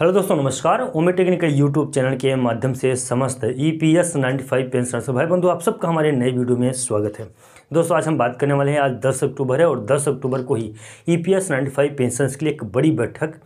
hello दोस्तों नमस्कार ओमे टेक्निकल यूट्यूब चैनल के माध्यम से समस्त E e P S ninety five pensioners भाई बंधु आप सबका हमारे नए वीडियो में स्वागत है दोस्तों आज हम बात करने वाले हैं आज 10 अक्टूबर है और 10 अक्टूबर को ही E e P S ninety five pensioners के लिए एक बड़ी बैठक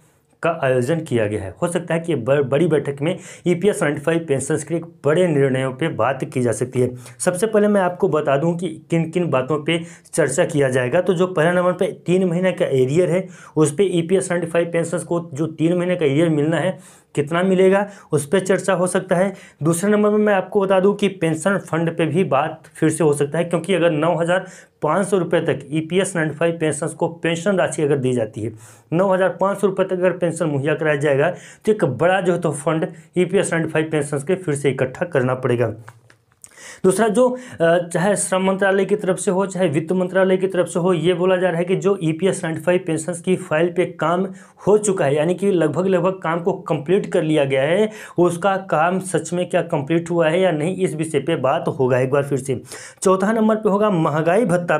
का आयोजन किया गया है हो सकता है कि बड़ी बैठक में ई पी एस पेंशन के बड़े निर्णयों पर बात की जा सकती है सबसे पहले मैं आपको बता दूँ कि किन किन बातों पर चर्चा किया जाएगा तो जो पहला नंबर पर तीन महीने का एरियर है उस पर ई पी एस पेंशन को जो तीन महीने का एरियर मिलना है कितना मिलेगा उस पर चर्चा हो सकता है दूसरे नंबर में मैं आपको बता दूं कि पेंशन फंड पे भी बात फिर से हो सकता है क्योंकि अगर नौ हज़ार पाँच सौ रुपये तक E e P S ninety five pension को पेंशन राशि अगर दी जाती है नौ हज़ार पाँच सौ रुपये तक अगर पेंशन मुहैया कराया जाएगा तो एक बड़ा जो है तो fund E e P S ninety five pension के फिर से इकट्ठा करना पड़ेगा दूसरा जो चाहे श्रम मंत्रालय की तरफ से हो चाहे वित्त मंत्रालय की तरफ से हो ये बोला जा रहा है कि जो ई पी एस पेंशन की फाइल पे काम हो चुका है यानी कि लगभग लगभग काम को कंप्लीट कर लिया गया है उसका काम सच में क्या कंप्लीट हुआ है या नहीं इस विषय पे बात होगा एक बार फिर से चौथा नंबर पे होगा महंगाई भत्ता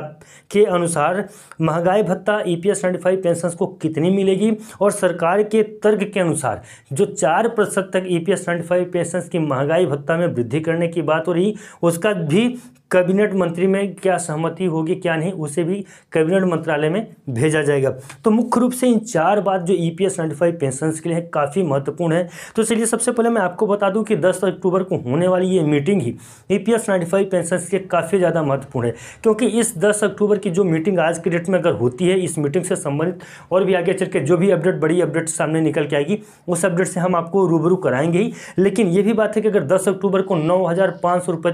के अनुसार महंगाई भत्ता ई पी एस पेंशन को कितनी मिलेगी और सरकार के तर्क के अनुसार जो चार प्रतिशत तक ई पी एस पेंशन की महंगाई भत्ता में वृद्धि करने की बात हो रही उसका भी कैबिनेट मंत्री में क्या सहमति होगी क्या नहीं उसे भी कैबिनेट मंत्रालय में भेजा जाएगा तो मुख्य रूप से इन चार बात जो ई पी एस पेंशन के लिए काफ़ी महत्वपूर्ण है तो चलिए सबसे पहले मैं आपको बता दूं कि 10 अक्टूबर को होने वाली ये मीटिंग ही ई पी एस पेंशन के लिए काफ़ी ज़्यादा महत्वपूर्ण है क्योंकि इस दस अक्टूबर की जो मीटिंग आज के डेट में अगर होती है इस मीटिंग से संबंधित और भी आगे चल के जो भी अपडेट बड़ी अपडेट सामने निकल के आएगी उस अपडेट से हम आपको रूबरू कराएंगे ही लेकिन ये भी बात है कि अगर दस अक्टूबर को नौ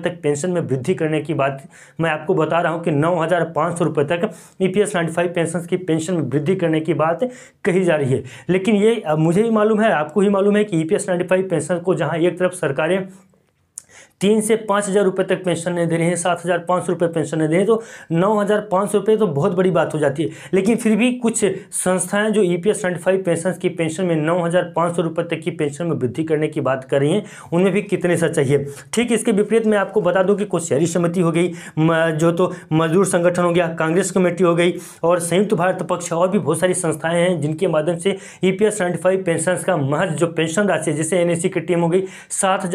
तक पेंशन में वृद्धि करने की बात मैं आपको बता रहा हूँ कि नौ हज़ार पाँच सौ रुपये तक E e P S ninety five pension की पेंशन में वृद्धि करने की बात कही जा रही है लेकिन ये मुझे ही मालूम है आपको ही मालूम है कि E e P S ninety five pension को जहाँ एक तरफ सरकारें तीन से पाँच हज़ार रुपये तक पेंशन नहीं दे रहे हैं सात हज़ार पाँच सौ रुपये पेंशन नहीं दे रहे हैं तो नौ हज़ार पाँच सौ रुपये तो बहुत बड़ी बात हो जाती है लेकिन फिर भी कुछ संस्थाएं जो E P S five pension की पेंशन में नौ हज़ार पाँच सौ रुपये तक की पेंशन में वृद्धि करने की बात कर रही हैं उनमें भी कितने सा चाहिए ठीक इसके विपरीत मैं आपको बता दूँ कि कुछ शहरी समिति हो गई जो तो मजदूर संगठन हो गया कांग्रेस कमेटी हो गई और संयुक्त भारत पक्ष और भी बहुत सारी संस्थाएं हैं जिनके माध्यम से ई पी एस पेंशन का महज जो पेंशन राशि है जैसे एन की टीम हो गई सात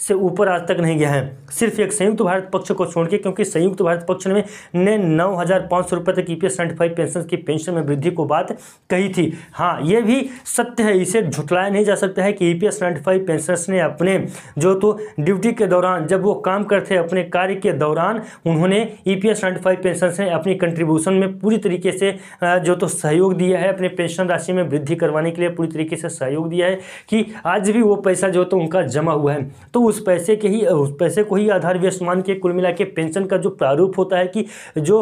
से ऊपर आज तक नहीं गया है सिर्फ एक संयुक्त भारत पक्ष को छोड़ के क्योंकि संयुक्त भारत पक्ष में ने नौ हज़ार पाँच सौ रुपये तक E P S five pension की पेंशन में वृद्धि को बात कही थी हाँ ये भी सत्य है इसे झुटलाया नहीं जा सकता है कि E P S five pensioners ने अपने जो तो ड्यूटी के दौरान जब वो काम करते अपने कार्य के दौरान उन्होंने E P S five pension ने अपनी कंट्रीब्यूशन में पूरी तरीके से जो तो सहयोग दिया है अपने पेंशन राशि में वृद्धि करवाने के लिए पूरी तरीके से सहयोग दिया है कि आज भी वो पैसा जो तो उनका जमा हुआ है तो उस पैसे के ही उस पैसे को ही आधार व्यस्त मान के कुल मिला के पेंशन का जो प्रारूप होता है कि जो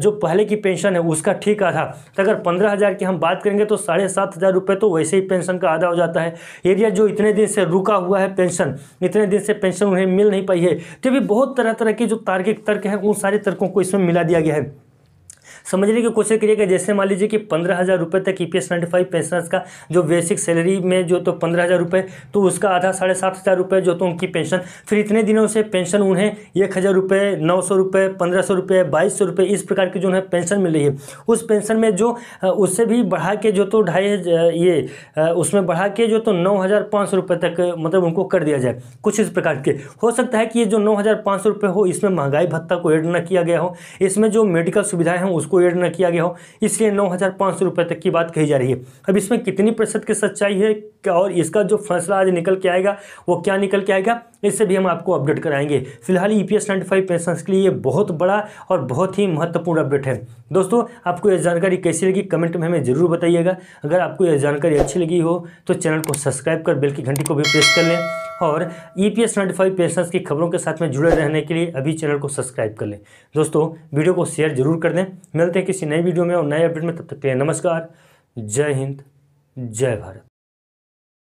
जो पहले की पेंशन है उसका ठीक आधा तो अगर पंद्रह हज़ार की हम बात करेंगे तो साढ़े सात हज़ार रुपये तो वैसे ही पेंशन का आधा हो जाता है एरिया जो इतने दिन से रुका हुआ है पेंशन इतने दिन से पेंशन उन्हें मिल नहीं पाई है तो भी बहुत तरह तरह के जो तार्किक तर्क हैं उन सारे तर्कों को इसमें मिला दिया गया है समझने की कोशिश करिएगा जैसे मान लीजिए कि पंद्रह हज़ार रुपये तक E P S ninety five pensioners का जो बेसिक सैलरी में जो तो पंद्रह हज़ार रुपये तो उसका आधा साढ़े सात हज़ार रुपये जो तो उनकी पेंशन फिर इतने दिनों से पेंशन उन्हें एक हज़ार रुपये नौ सौ रुपये पंद्रह सौ रुपये बाईस सौ रुपये इस प्रकार की जो उन्हें पेंशन मिल रही है उस पेंशन में जो उससे भी बढ़ा के जो तो ढाई ये उसमें बढ़ा के जो तो नौ हज़ार पाँच सौ रुपये तक मतलब उनको कर दिया जाए कुछ इस प्रकार के हो सकता है कि ये जो नौ हज़ार पाँच सौ रुपये हो इसमें महंगाई भत्ता को एड न किया गया हो इसमें जो मेडिकल सुविधाएं हैं उसको उसको एड न किया गया हो इसलिए नौ हज़ार पाँच सौ रुपये तक की बात कही जा रही है अब इसमें कितनी प्रतिशत की सच्चाई है और इसका जो फैसला आज निकल के आएगा वो क्या निकल के आएगा इससे भी हम आपको अपडेट कराएंगे फिलहाल E P S ninety five pension के लिए ये बहुत बड़ा और बहुत ही महत्वपूर्ण अपडेट है दोस्तों आपको यह जानकारी कैसी लगी कमेंट में हमें ज़रूर बताइएगा अगर आपको यह जानकारी अच्छी लगी हो तो चैनल को सब्सक्राइब कर बेल की घंटी को भी प्रेस कर लें और E P S notified pensions की खबरों के साथ में जुड़े रहने के लिए अभी चैनल को सब्सक्राइब कर लें दोस्तों वीडियो को शेयर जरूर कर दें मिलते हैं किसी नई वीडियो में और नए अपडेट में तब तक के लिए नमस्कार जय हिंद जय भारत